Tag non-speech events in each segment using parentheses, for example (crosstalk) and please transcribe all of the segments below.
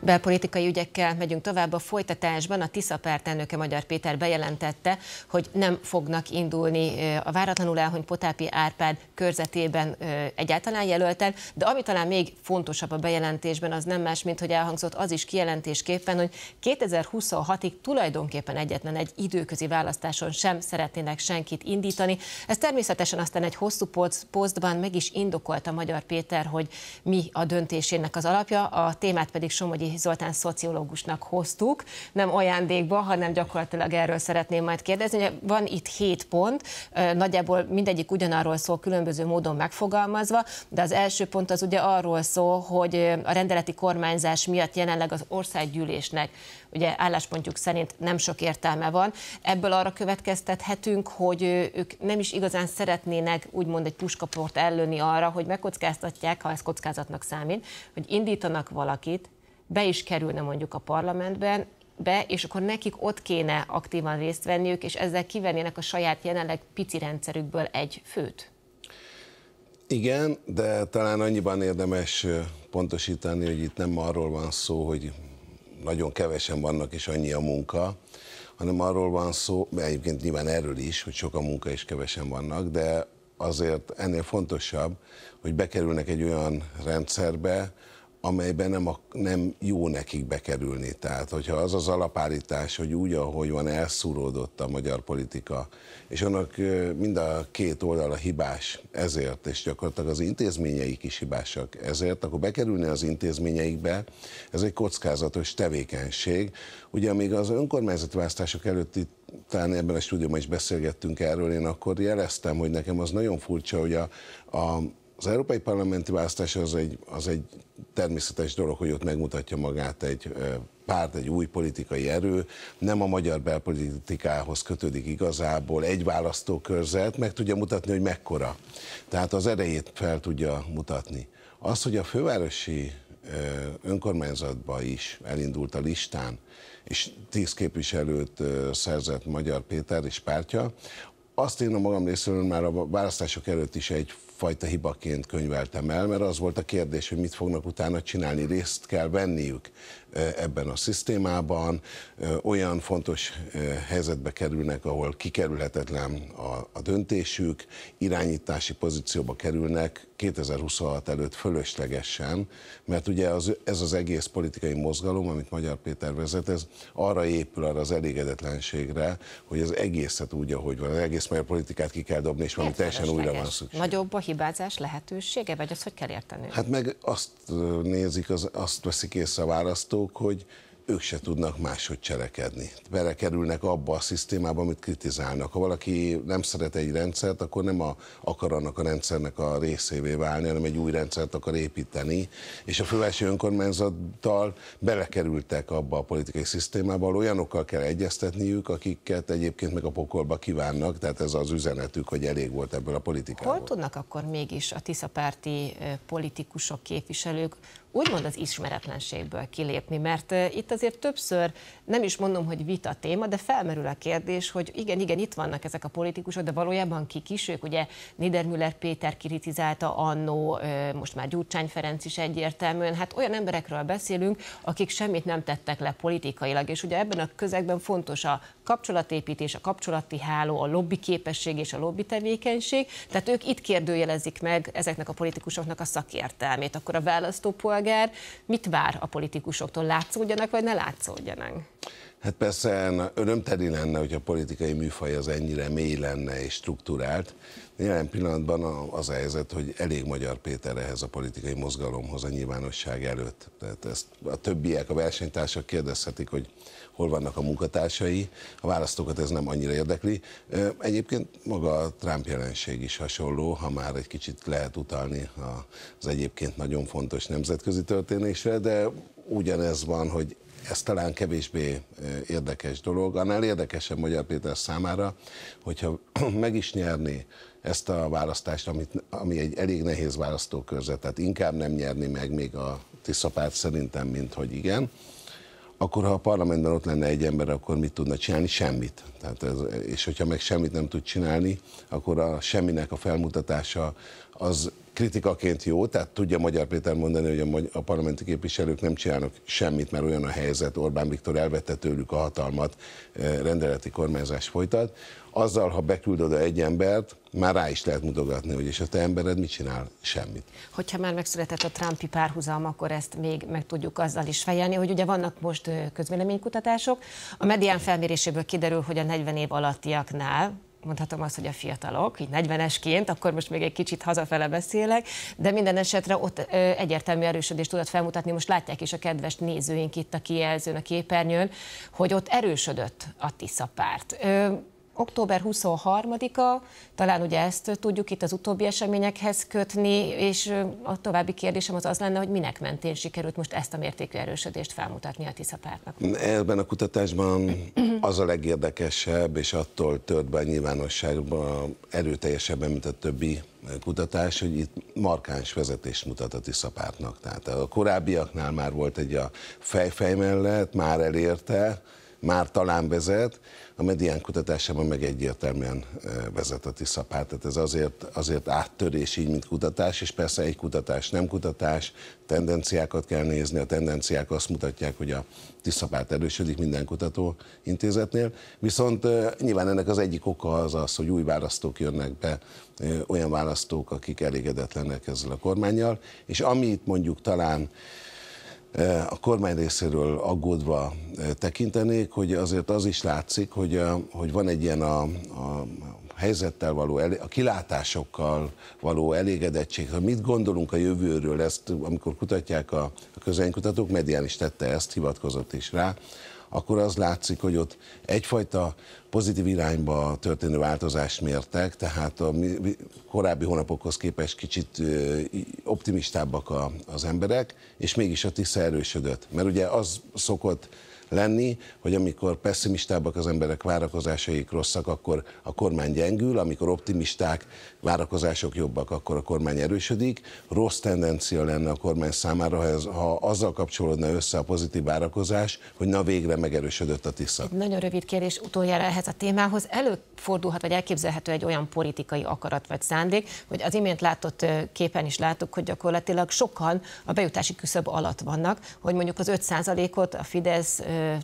Belpolitikai ügyekkel megyünk tovább a folytatásban. A Tisza párt elnöke Magyar Péter bejelentette, hogy nem fognak indulni a váratlanul elhony Potápi Árpád körzetében egyáltalán jelöltel, de ami talán még fontosabb a bejelentésben, az nem más, mint hogy elhangzott az is kijelentésképpen, hogy 2026-ig tulajdonképpen egyetlen egy időközi választáson sem szeretnének senkit indítani. Ez természetesen aztán egy hosszú posztban meg is indokolta Magyar Péter, hogy mi a döntésének az alapja, a témát pedig Somogyi nagy Zoltán szociológusnak hoztuk, nem ajándékba, hanem gyakorlatilag erről szeretném majd kérdezni. Ugye van itt hét pont, nagyjából mindegyik ugyanarról szól, különböző módon megfogalmazva, de az első pont az ugye arról szól, hogy a rendeleti kormányzás miatt jelenleg az országgyűlésnek ugye álláspontjuk szerint nem sok értelme van. Ebből arra következtethetünk, hogy ők nem is igazán szeretnének úgymond egy puskaport ellőni arra, hogy megkockáztatják, ha ez kockázatnak számít, hogy indítanak valakit, be is kerülne mondjuk a parlamentben, be, és akkor nekik ott kéne aktívan részt venniük, és ezzel kivennének a saját jelenleg pici rendszerükből egy főt? Igen, de talán annyiban érdemes pontosítani, hogy itt nem arról van szó, hogy nagyon kevesen vannak és annyi a munka, hanem arról van szó, egyébként nyilván erről is, hogy sok a munka és kevesen vannak, de azért ennél fontosabb, hogy bekerülnek egy olyan rendszerbe, amelyben nem, a, nem jó nekik bekerülni. Tehát, hogyha az az alapállítás, hogy úgy, ahogy van, elszúródott a magyar politika, és annak mind a két oldala hibás ezért, és gyakorlatilag az intézményeik is hibásak ezért, akkor bekerülni az intézményeikbe, ez egy kockázatos tevékenység. Ugye még az önkormányzati választások előtti talán ebben a stúdióban is beszélgettünk erről, én akkor jeleztem, hogy nekem az nagyon furcsa, hogy a, a az európai parlamenti választás az egy, az egy természetes dolog, hogy ott megmutatja magát egy párt, egy új politikai erő, nem a magyar belpolitikához kötődik igazából, egy választókörzet meg tudja mutatni, hogy mekkora. Tehát az erejét fel tudja mutatni. Az, hogy a fővárosi önkormányzatba is elindult a listán, és tíz képviselőt szerzett Magyar Péter és pártja, azt én a magam részéről már a választások előtt is egy fajta hibaként könyveltem el, mert az volt a kérdés, hogy mit fognak utána csinálni, részt kell venniük ebben a szisztémában, olyan fontos helyzetbe kerülnek, ahol kikerülhetetlen a, a döntésük, irányítási pozícióba kerülnek 2026 előtt fölöslegesen, mert ugye az, ez az egész politikai mozgalom, amit Magyar Péter vezet, ez arra épül arra az elégedetlenségre, hogy az egészet úgy, ahogy van, az egész magyar politikát ki kell dobni, és valami teljesen újra van szükség. Nagyobb a hibázás lehetősége, vagy az hogy kell értenünk? Hát meg azt nézik, az, azt veszik észre a választók, hogy ők se tudnak máshogy cselekedni. Belekerülnek abba a szisztémába, amit kritizálnak. Ha valaki nem szeret egy rendszert, akkor nem a, akar annak a rendszernek a részévé válni, hanem egy új rendszert akar építeni. És a fővárosi önkormányzattal belekerültek abba a politikai szisztémába, olyanokkal kell egyeztetniük, akiket egyébként meg a pokolba kívánnak, tehát ez az üzenetük, hogy elég volt ebből a politikából. Hol tudnak akkor mégis a tiszapárti politikusok, képviselők úgymond az ismeretlenségből kilépni, mert itt azért többször, nem is mondom, hogy vita téma, de felmerül a kérdés, hogy igen, igen, itt vannak ezek a politikusok, de valójában kik is ők, ugye Niedermüller Péter kritizálta annó, most már Gyurcsány Ferenc is egyértelműen, hát olyan emberekről beszélünk, akik semmit nem tettek le politikailag, és ugye ebben a közegben fontos a kapcsolatépítés, a kapcsolati háló, a lobby képesség és a lobby tevékenység, tehát ők itt kérdőjelezik meg ezeknek a politikusoknak a szakértelmét, akkor a választópolgár állampolgár mit vár a politikusoktól? Látszódjanak vagy ne látszódjanak? Hát persze örömteli lenne, hogy a politikai műfaj az ennyire mély lenne és struktúrált. Jelen pillanatban az a helyzet, hogy elég Magyar Péter ehhez a politikai mozgalomhoz a nyilvánosság előtt. Tehát ezt a többiek, a versenytársak kérdezhetik, hogy hol vannak a munkatársai, a választókat ez nem annyira érdekli. Egyébként maga a Trump jelenség is hasonló, ha már egy kicsit lehet utalni az egyébként nagyon fontos nemzetközi történésre, de ugyanez van, hogy ez talán kevésbé érdekes dolog. Annál érdekesebb Magyar Péter számára, hogyha (clears throat) meg is nyerni ezt a választást, amit, ami egy elég nehéz választókörzet, tehát inkább nem nyerni meg még a Tiszapárt szerintem, mint hogy igen, akkor ha a parlamentben ott lenne egy ember, akkor mit tudna csinálni? Semmit. Tehát ez, és hogyha meg semmit nem tud csinálni, akkor a semminek a felmutatása az kritikaként jó, tehát tudja Magyar Péter mondani, hogy a, a parlamenti képviselők nem csinálnak semmit, mert olyan a helyzet, Orbán Viktor elvette tőlük a hatalmat, eh, rendeleti kormányzás folytat. Azzal, ha beküld oda egy embert, már rá is lehet mutogatni, hogy és a te embered mit csinál? Semmit. Hogyha már megszületett a Trumpi párhuzam, akkor ezt még meg tudjuk azzal is fejelni, hogy ugye vannak most eh, közvéleménykutatások. A medián felméréséből kiderül, hogy a 40 év alattiaknál, mondhatom azt, hogy a fiatalok, így 40-esként, akkor most még egy kicsit hazafele beszélek, de minden esetre ott ö, egyértelmű erősödést tudott felmutatni, most látják is a kedves nézőink itt a kijelzőn, a képernyőn, hogy ott erősödött a Tisza párt. Ö, október 23-a, talán ugye ezt tudjuk itt az utóbbi eseményekhez kötni, és a további kérdésem az az lenne, hogy minek mentén sikerült most ezt a mértékű erősödést felmutatni a Tisza pártnak. Ebben a kutatásban az a legérdekesebb, és attól tört be a nyilvánosságban erőteljesebben, mint a többi kutatás, hogy itt markáns vezetést mutat a Tisza pártnak. Tehát a korábbiaknál már volt egy a fejfej mellett, már elérte, már talán vezet, a medián kutatásában meg egyértelműen vezet a tiszapát. Tehát ez azért, azért áttörés így, mint kutatás, és persze egy kutatás nem kutatás, tendenciákat kell nézni, a tendenciák azt mutatják, hogy a tiszapát erősödik minden kutató intézetnél, viszont nyilván ennek az egyik oka az az, hogy új választók jönnek be, olyan választók, akik elégedetlenek ezzel a kormányjal, és amit mondjuk talán Eh, a kormány részéről aggódva eh, tekintenék, hogy azért az is látszik, hogy, eh, hogy van egy ilyen a, a helyzettel való, a kilátásokkal való elégedettség, hogy mit gondolunk a jövőről, ezt amikor kutatják a, a közelénykutatók, Medián is tette ezt, hivatkozott is rá, akkor az látszik, hogy ott egyfajta pozitív irányba történő változást mértek, tehát a korábbi hónapokhoz képest kicsit optimistábbak az emberek, és mégis a TISZA erősödött. Mert ugye az szokott lenni, hogy amikor pessimistábbak az emberek várakozásaik rosszak, akkor a kormány gyengül, amikor optimisták várakozások jobbak, akkor a kormány erősödik. Rossz tendencia lenne a kormány számára, ha, ez, ha azzal kapcsolódna össze a pozitív várakozás, hogy na végre megerősödött a Tisza. Egy nagyon rövid kérdés utoljára ehhez a témához. Előfordulhat, vagy elképzelhető egy olyan politikai akarat vagy szándék, hogy az imént látott képen is láttuk, hogy gyakorlatilag sokan a bejutási küszöb alatt vannak, hogy mondjuk az 5%-ot a Fidesz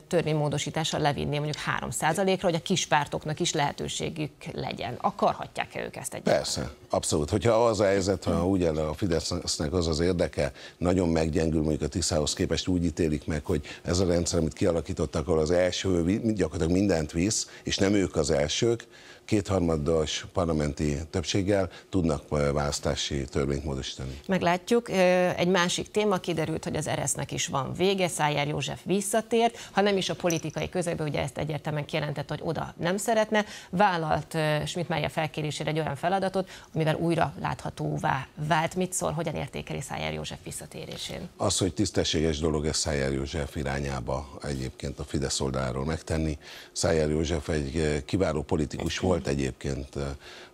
törvénymódosítással levinni mondjuk 3%-ra, hogy a kis pártoknak is lehetőségük legyen. Akarhatják-e ők ezt egyébként? Persze, abszolút. Hogyha az a helyzet, ha úgy el a Fidesznek az az érdeke, nagyon meggyengül mondjuk a Tiszához képest úgy ítélik meg, hogy ez a rendszer, amit kialakítottak, ahol az első gyakorlatilag mindent visz, és nem ők az elsők, kétharmados parlamenti többséggel tudnak választási törvényt módosítani. Meglátjuk. Egy másik téma kiderült, hogy az eresznek is van vége, Szájár József visszatért, ha nem is a politikai közegbe, ugye ezt egyértelműen kijelentett, hogy oda nem szeretne, vállalt Schmidt Mária felkérésére egy olyan feladatot, amivel újra láthatóvá vált. Mit szól, hogyan értékeli Szájár József visszatérésén? Az, hogy tisztességes dolog ez Szájár József irányába egyébként a Fidesz oldaláról megtenni. Szájár József egy kiváló politikus volt, volt egyébként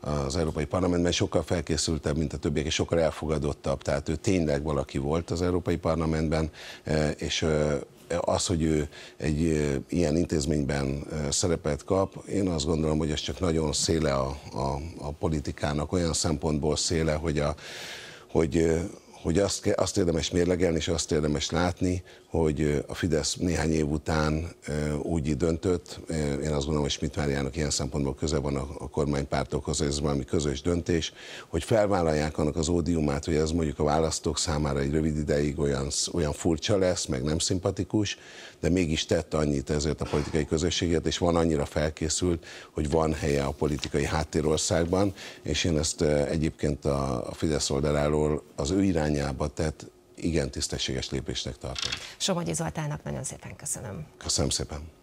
az Európai Parlamentben, sokkal felkészültebb, mint a többiek, és sokkal elfogadottabb. Tehát ő tényleg valaki volt az Európai Parlamentben, és az, hogy ő egy ilyen intézményben szerepet kap, én azt gondolom, hogy ez csak nagyon széle a, a, a politikának, olyan szempontból széle, hogy a, hogy hogy azt, azt érdemes mérlegelni, és azt érdemes látni, hogy a Fidesz néhány év után úgy döntött, én azt gondolom, hogy Schmidt Máriának ilyen szempontból köze van a, a kormánypártokhoz, ez valami közös döntés, hogy felvállalják annak az ódiumát, hogy ez mondjuk a választók számára egy rövid ideig olyan, olyan furcsa lesz, meg nem szimpatikus, de mégis tett annyit ezért a politikai közösségért, és van annyira felkészült, hogy van helye a politikai háttérországban, és én ezt egyébként a, a Fidesz oldaláról az ő irány irányába tett igen tisztességes lépésnek tartom. Somogyi Zoltánnak nagyon szépen köszönöm. Köszönöm szépen.